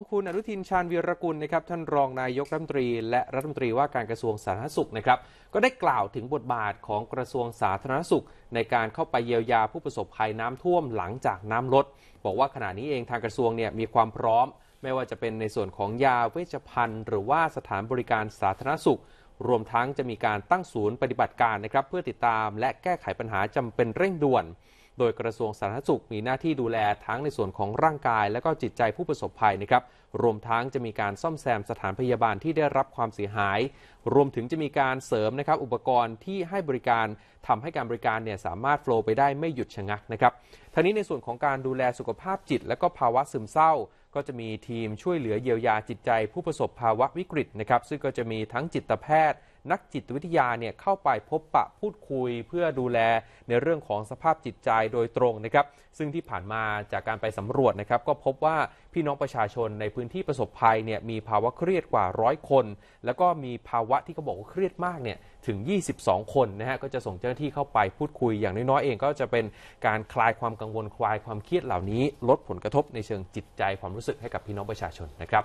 คุณอนุทินชาญวีรกุลนะครับท่านรองนายกรัฐมนตรีและรัฐมนตรีว่าการกระทรวงสาธารณสุขนะครับก็ได้กล่าวถึงบทบาทของกระทรวงสาธารณสุข ในการเข้าไปเยียวยาผู้ประสบภัยน้ำท่วมหลังจากน้ำลด บอกว่าขณะนี้เองทางกระทรวงเนี่ยมีความพร้อม ไม่ว่าจะเป็นในส่วนของยาเวชภัณฑ์ หรือว่าสถานบริการสาธารณสุข รวมทั้งจะมีการตั้งศูนย์ปฏิบัติการนะครับเพื่อติดตามและแก้ไขปัญหาจำเป็นเร่งด่วนโดยกระทรวงสาธารณสุขมีหน้าที่ดูแลทั้งในส่วนของร่างกายและก็จิตใจผู้ประสบภัยนะครับ รวมทั้งจะมีการซ่อมแซมสถานพยาบาลที่ได้รับความเสียหาย รวมถึงจะมีการเสริมนะครับอุปกรณ์ที่ให้บริการทำให้การบริการเนี่ยสามารถโฟล์ไปได้ไม่หยุดชะงักนะครับ ทั้งนี้ในส่วนของการดูแลสุขภาพจิตและก็ภาวะซึมเศร้า ก็จะมีทีมช่วยเหลือเยียวยาจิตใจ ผู้ประสบภาวะวิกฤตนะครับซึ่งก็จะมีทั้งจิตแพทย์นักจิตวิทยาเนี่ยเข้าไปพบปะพูดคุยเพื่อดูแลในเรื่องของสภาพจิตใจโดยตรงนะครับ ซึ่งที่ผ่านมาจากการไปสำรวจนะครับ ก็พบว่าพี่น้องประชาชนในพื้นที่ประสบภัยเนี่ยมีภาวะเครียดกว่าร้อยคน แล้วก็มีภาวะที่เขาบอกว่าเครียดมากเนี่ยถึง 22 คนนะฮะก็จะส่งเจ้าหน้าที่เข้าไปพูดคุย อย่างน้อยๆเอง ก็จะเป็นการคลายความกังวลคลายความเครียดเหล่านี้ ลดผลกระทบในเชิงจิตใจความรู้สึกให้กับพี่น้องประชาชนนะครับ